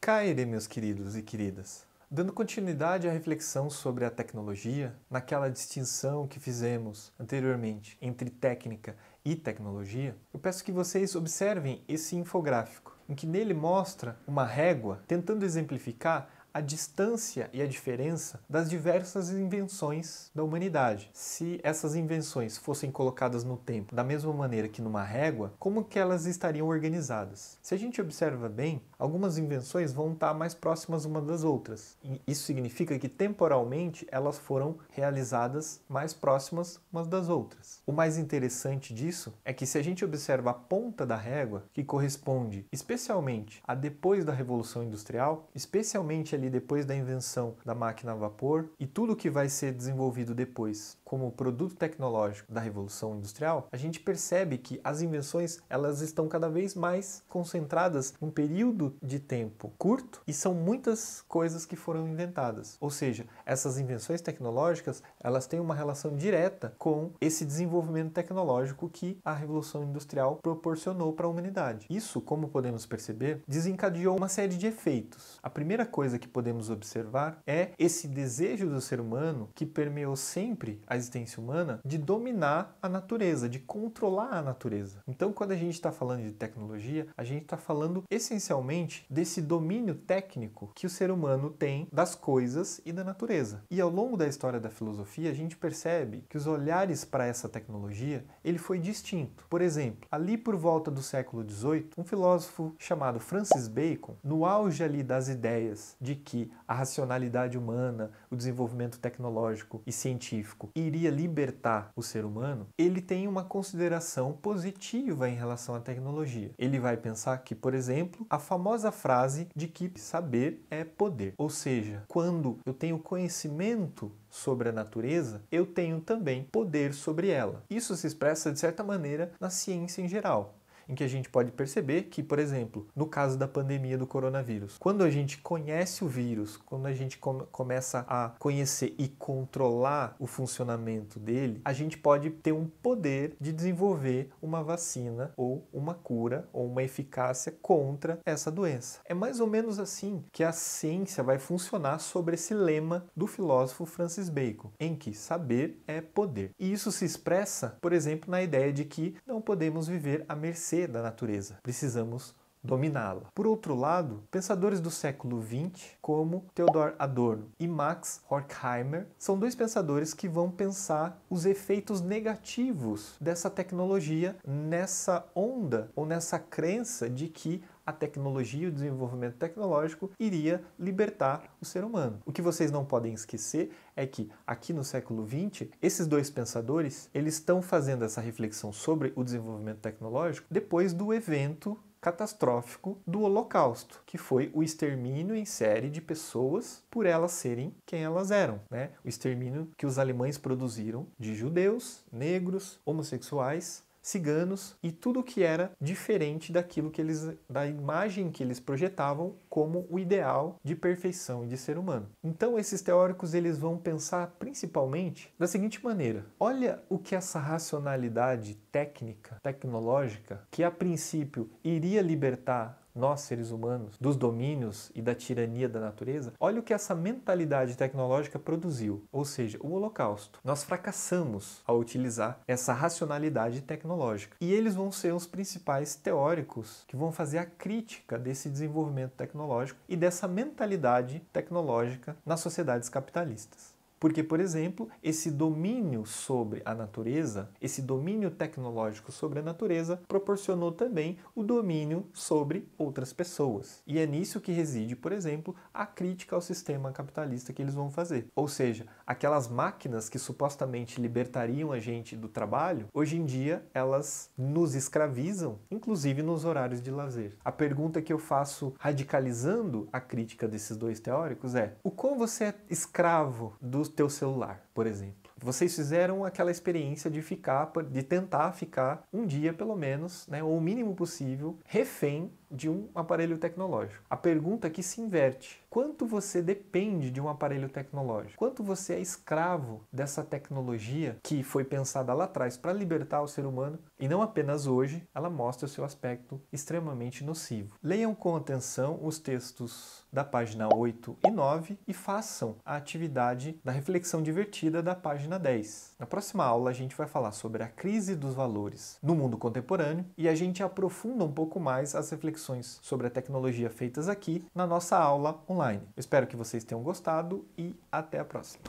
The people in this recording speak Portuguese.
Caire, meus queridos e queridas. Dando continuidade à reflexão sobre a tecnologia, naquela distinção que fizemos anteriormente entre técnica e tecnologia, eu peço que vocês observem esse infográfico, em que nele mostra uma régua tentando exemplificar a distância e a diferença das diversas invenções da humanidade. Se essas invenções fossem colocadas no tempo da mesma maneira que numa régua, como que elas estariam organizadas? Se a gente observa bem, algumas invenções vão estar mais próximas uma das outras. E isso significa que temporalmente elas foram realizadas mais próximas umas das outras. O mais interessante disso é que se a gente observa a ponta da régua, que corresponde especialmente a depois da Revolução Industrial, especialmente ali ali depois da invenção da máquina a vapor e tudo que vai ser desenvolvido depois como produto tecnológico da revolução industrial, a gente percebe que as invenções elas estão cada vez mais concentradas num período de tempo curto e são muitas coisas que foram inventadas. Ou seja, essas invenções tecnológicas elas têm uma relação direta com esse desenvolvimento tecnológico que a revolução industrial proporcionou para a humanidade. Isso, como podemos perceber, desencadeou uma série de efeitos. A primeira coisa que que podemos observar é esse desejo do ser humano que permeou sempre a existência humana de dominar a natureza, de controlar a natureza. Então, quando a gente está falando de tecnologia, a gente está falando essencialmente desse domínio técnico que o ser humano tem das coisas e da natureza. E ao longo da história da filosofia, a gente percebe que os olhares para essa tecnologia ele foi distinto. Por exemplo, ali por volta do século XVIII, um filósofo chamado Francis Bacon, no auge ali das ideias de que a racionalidade humana, o desenvolvimento tecnológico e científico iria libertar o ser humano, ele tem uma consideração positiva em relação à tecnologia. Ele vai pensar que, por exemplo, a famosa frase de que saber é poder, ou seja, quando eu tenho conhecimento sobre a natureza, eu tenho também poder sobre ela. Isso se expressa de certa maneira na ciência em geral em que a gente pode perceber que, por exemplo, no caso da pandemia do coronavírus, quando a gente conhece o vírus, quando a gente come, começa a conhecer e controlar o funcionamento dele, a gente pode ter um poder de desenvolver uma vacina ou uma cura ou uma eficácia contra essa doença. É mais ou menos assim que a ciência vai funcionar sobre esse lema do filósofo Francis Bacon, em que saber é poder. E isso se expressa, por exemplo, na ideia de que não podemos viver à mercê da natureza, precisamos dominá-la. Por outro lado, pensadores do século XX, como Theodor Adorno e Max Horkheimer, são dois pensadores que vão pensar os efeitos negativos dessa tecnologia nessa onda ou nessa crença de que a tecnologia e o desenvolvimento tecnológico iria libertar o ser humano. O que vocês não podem esquecer é que aqui no século XX, esses dois pensadores, eles estão fazendo essa reflexão sobre o desenvolvimento tecnológico depois do evento catastrófico do Holocausto, que foi o extermínio em série de pessoas por elas serem quem elas eram, né? O extermínio que os alemães produziram de judeus, negros, homossexuais, ciganos e tudo que era diferente daquilo que eles da imagem que eles projetavam como o ideal de perfeição e de ser humano. Então esses teóricos eles vão pensar principalmente da seguinte maneira: olha o que essa racionalidade técnica, tecnológica, que a princípio iria libertar nós seres humanos, dos domínios e da tirania da natureza, olha o que essa mentalidade tecnológica produziu, ou seja, o Holocausto. Nós fracassamos ao utilizar essa racionalidade tecnológica. E eles vão ser os principais teóricos que vão fazer a crítica desse desenvolvimento tecnológico e dessa mentalidade tecnológica nas sociedades capitalistas. Porque, por exemplo, esse domínio sobre a natureza, esse domínio tecnológico sobre a natureza, proporcionou também o domínio sobre outras pessoas. E é nisso que reside, por exemplo, a crítica ao sistema capitalista que eles vão fazer. Ou seja, aquelas máquinas que supostamente libertariam a gente do trabalho, hoje em dia elas nos escravizam, inclusive nos horários de lazer. A pergunta que eu faço radicalizando a crítica desses dois teóricos é: o quão você é escravo do teu celular, por exemplo. Vocês fizeram aquela experiência de ficar, de tentar ficar um dia pelo menos, né, ou o mínimo possível, refém de um aparelho tecnológico. A pergunta que se inverte: quanto você depende de um aparelho tecnológico? Quanto você é escravo dessa tecnologia que foi pensada lá atrás para libertar o ser humano e não apenas hoje, ela mostra o seu aspecto extremamente nocivo. Leiam com atenção os textos da página 8 e 9 e façam a atividade da reflexão divertida da página 10. Na próxima aula a gente vai falar sobre a crise dos valores no mundo contemporâneo e a gente aprofunda um pouco mais as reflexões reflexões sobre a tecnologia feitas aqui na nossa aula online. espero que vocês tenham gostado e até a próxima.